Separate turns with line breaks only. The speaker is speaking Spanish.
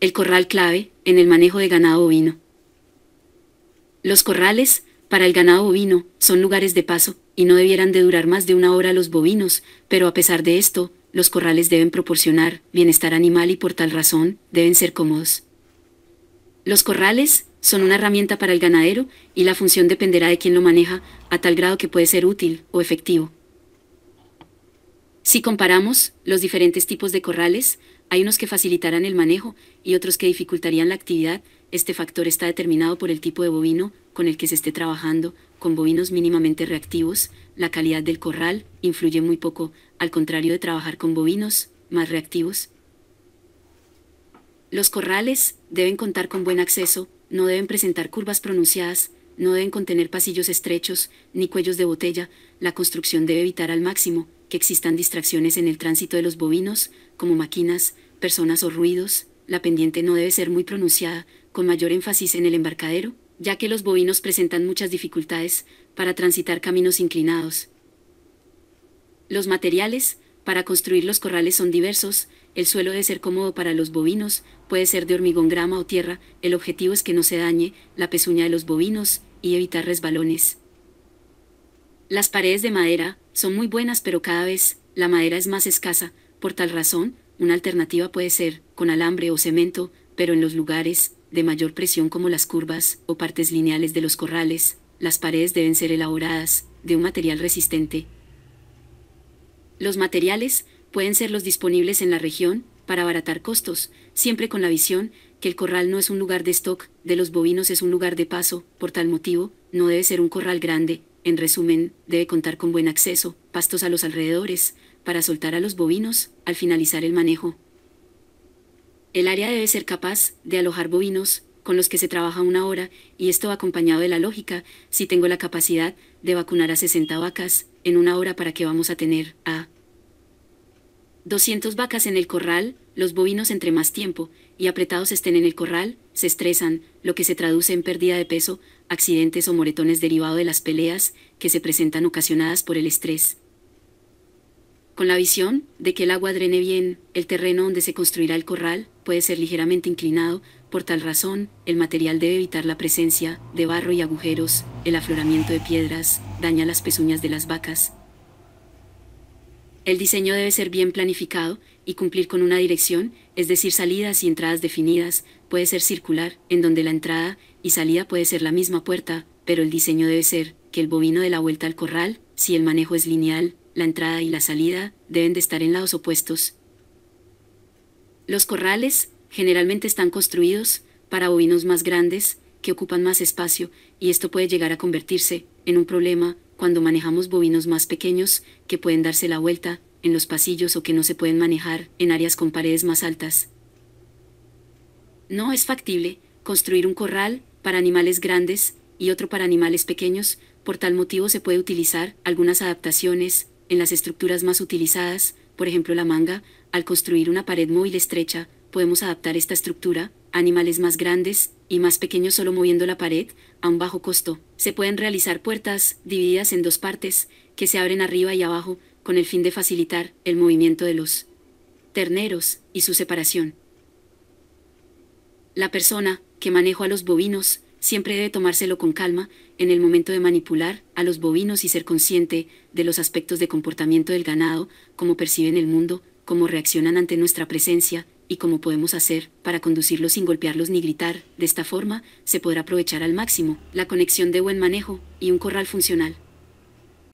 el corral clave en el manejo de ganado bovino. Los corrales para el ganado bovino son lugares de paso y no debieran de durar más de una hora los bovinos, pero a pesar de esto, los corrales deben proporcionar bienestar animal y por tal razón deben ser cómodos. Los corrales son una herramienta para el ganadero y la función dependerá de quien lo maneja a tal grado que puede ser útil o efectivo. Si comparamos los diferentes tipos de corrales, hay unos que facilitarán el manejo y otros que dificultarían la actividad. Este factor está determinado por el tipo de bovino con el que se esté trabajando, con bovinos mínimamente reactivos, la calidad del corral influye muy poco, al contrario de trabajar con bovinos más reactivos. Los corrales deben contar con buen acceso, no deben presentar curvas pronunciadas, no deben contener pasillos estrechos ni cuellos de botella, la construcción debe evitar al máximo que existan distracciones en el tránsito de los bovinos, como máquinas, personas o ruidos, la pendiente no debe ser muy pronunciada, con mayor énfasis en el embarcadero, ya que los bovinos presentan muchas dificultades para transitar caminos inclinados. Los materiales para construir los corrales son diversos, el suelo debe ser cómodo para los bovinos, puede ser de hormigón grama o tierra, el objetivo es que no se dañe la pezuña de los bovinos y evitar resbalones. Las paredes de madera son muy buenas pero cada vez la madera es más escasa, por tal razón, una alternativa puede ser, con alambre o cemento, pero en los lugares, de mayor presión como las curvas o partes lineales de los corrales, las paredes deben ser elaboradas, de un material resistente. Los materiales, pueden ser los disponibles en la región, para abaratar costos, siempre con la visión, que el corral no es un lugar de stock, de los bovinos es un lugar de paso, por tal motivo, no debe ser un corral grande, en resumen, debe contar con buen acceso, pastos a los alrededores, para soltar a los bovinos, al finalizar el manejo. El área debe ser capaz de alojar bovinos, con los que se trabaja una hora, y esto acompañado de la lógica, si tengo la capacidad de vacunar a 60 vacas, en una hora para que vamos a tener a 200 vacas en el corral, los bovinos entre más tiempo y apretados estén en el corral, se estresan, lo que se traduce en pérdida de peso, accidentes o moretones derivados de las peleas que se presentan ocasionadas por el estrés. Con la visión de que el agua drene bien, el terreno donde se construirá el corral puede ser ligeramente inclinado, por tal razón, el material debe evitar la presencia de barro y agujeros, el afloramiento de piedras, daña las pezuñas de las vacas, el diseño debe ser bien planificado y cumplir con una dirección, es decir, salidas y entradas definidas, puede ser circular, en donde la entrada y salida puede ser la misma puerta, pero el diseño debe ser que el bovino de la vuelta al corral, si el manejo es lineal, la entrada y la salida deben de estar en lados opuestos. Los corrales generalmente están construidos para bovinos más grandes, que ocupan más espacio, y esto puede llegar a convertirse en un problema cuando manejamos bovinos más pequeños, que pueden darse la vuelta, en los pasillos o que no se pueden manejar, en áreas con paredes más altas. No es factible construir un corral para animales grandes y otro para animales pequeños, por tal motivo se puede utilizar algunas adaptaciones en las estructuras más utilizadas, por ejemplo la manga, al construir una pared móvil estrecha, podemos adaptar esta estructura animales más grandes y más pequeños solo moviendo la pared, a un bajo costo. Se pueden realizar puertas, divididas en dos partes, que se abren arriba y abajo, con el fin de facilitar el movimiento de los terneros y su separación. La persona que manejo a los bovinos siempre debe tomárselo con calma en el momento de manipular a los bovinos y ser consciente de los aspectos de comportamiento del ganado, cómo perciben el mundo, cómo reaccionan ante nuestra presencia, y cómo podemos hacer para conducirlos sin golpearlos ni gritar. De esta forma, se podrá aprovechar al máximo la conexión de buen manejo y un corral funcional.